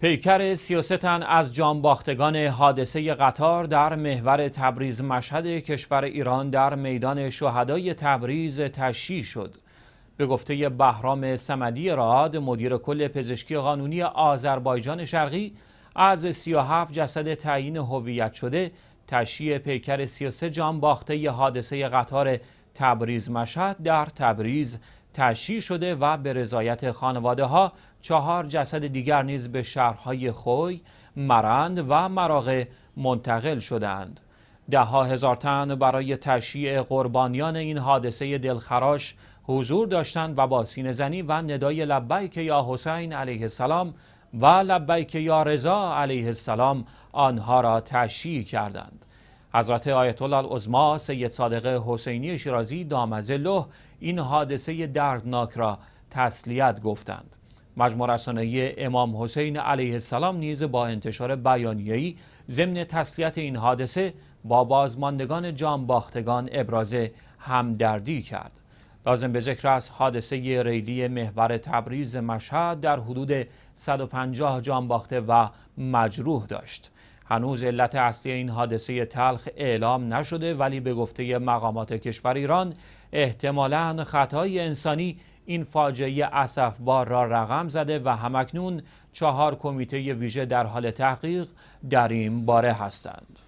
پیکر سیاستن از جانباختگان حادثه قطار در محور تبریز مشهد کشور ایران در میدان شهدای تبریز تشییع شد. به گفته بهرام سمدی راد مدیر کل پزشکی قانونی آذربایجان شرقی از 37 جسد تعیین هویت شده تشییع پیکر 33 جان باخته حادثه قطار تبریز مشهد در تبریز تشییع شده و به رضایت خانواده ها چهار جسد دیگر نیز به شهرهای خوی، مرند و مراغه منتقل شدند. ده ها هزار تن برای تشییع قربانیان این حادثه دلخراش حضور داشتند و با زنی و ندای لبیک یا حسین علیه السلام و لبیک یا رضا علیه السلام آنها را تشییع کردند. حضرت آیت الله العظما سید صادق حسینی شیرازی دامزه این حادثه دردناک را تسلیت گفتند مجموع رسانه‌ای امام حسین علیه السلام نیز با انتشار بیانیه‌ای ضمن تسلیت این حادثه با بازماندگان باختگان ابراز همدردی کرد لازم به ذکر است حادثه ریلی محور تبریز مشهد در حدود 150 جان باخته و مجروح داشت هنوز علت اصلی این حادثه تلخ اعلام نشده ولی به گفته مقامات کشور ایران احتمالا خطای انسانی این فاجعه اسفبار را رقم زده و همکنون چهار کمیته ویژه در حال تحقیق در این باره هستند.